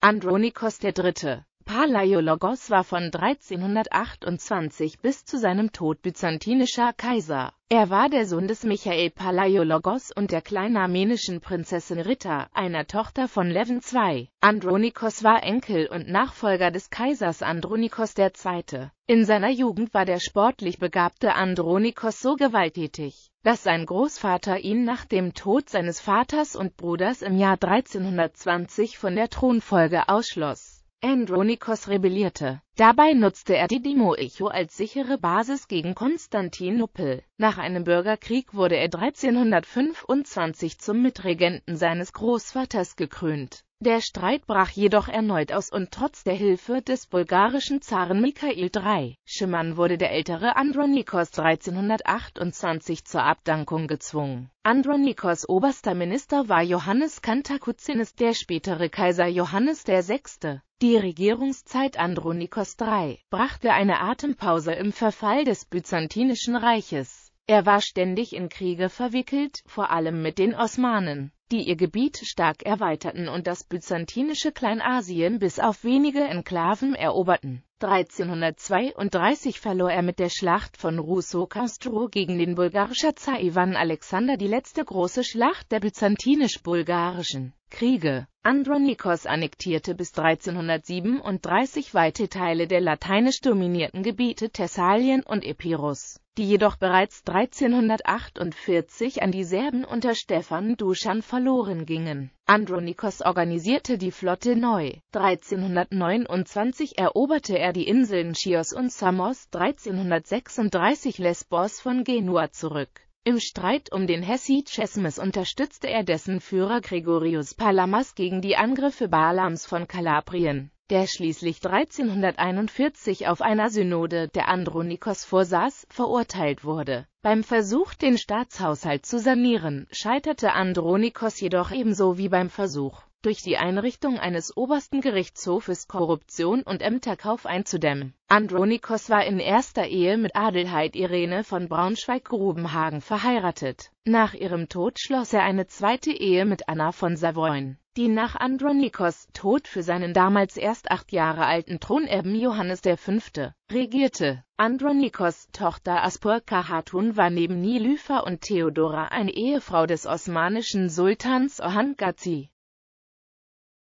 Andronikos III. Palaiologos war von 1328 bis zu seinem Tod byzantinischer Kaiser. Er war der Sohn des Michael Palaiologos und der kleinen armenischen Prinzessin Rita, einer Tochter von Levin II. Andronikos war Enkel und Nachfolger des Kaisers Andronikos II. In seiner Jugend war der sportlich begabte Andronikos so gewalttätig, dass sein Großvater ihn nach dem Tod seines Vaters und Bruders im Jahr 1320 von der Thronfolge ausschloss. Andronikos rebellierte. Dabei nutzte er die Demo Echo als sichere Basis gegen Konstantinopel. Nach einem Bürgerkrieg wurde er 1325 zum Mitregenten seines Großvaters gekrönt. Der Streit brach jedoch erneut aus und trotz der Hilfe des bulgarischen Zaren Mikhail III. Schimmern wurde der ältere Andronikos 1328 zur Abdankung gezwungen. Andronikos oberster Minister war Johannes Kantakuzinis, der spätere Kaiser Johannes VI. Die Regierungszeit Andronikos Nikolaus III. brachte eine Atempause im Verfall des Byzantinischen Reiches. Er war ständig in Kriege verwickelt, vor allem mit den Osmanen, die ihr Gebiet stark erweiterten und das byzantinische Kleinasien bis auf wenige Enklaven eroberten. 1332 verlor er mit der Schlacht von Russo-Castro gegen den bulgarischen Zar Ivan Alexander die letzte große Schlacht der byzantinisch-bulgarischen Kriege. Andronikos annektierte bis 1337 weite Teile der lateinisch dominierten Gebiete Thessalien und Epirus die jedoch bereits 1348 an die Serben unter Stefan Duschan verloren gingen. Andronikos organisierte die Flotte neu. 1329 eroberte er die Inseln Chios und Samos, 1336 Lesbos von Genua zurück. Im Streit um den Hessi-Chesmes unterstützte er dessen Führer Gregorius Palamas gegen die Angriffe Balams von Kalabrien der schließlich 1341 auf einer Synode der Andronikos vorsaß, verurteilt wurde. Beim Versuch, den Staatshaushalt zu sanieren, scheiterte Andronikos jedoch ebenso wie beim Versuch, durch die Einrichtung eines obersten Gerichtshofes Korruption und Ämterkauf einzudämmen. Andronikos war in erster Ehe mit Adelheid Irene von Braunschweig-Grubenhagen verheiratet. Nach ihrem Tod schloss er eine zweite Ehe mit Anna von Savoyen die nach Andronikos Tod für seinen damals erst acht Jahre alten Thronerben Johannes V. regierte. Andronikos Tochter Aspurka Hatun war neben Nilüfa und Theodora eine Ehefrau des osmanischen Sultans Orhan Gazi.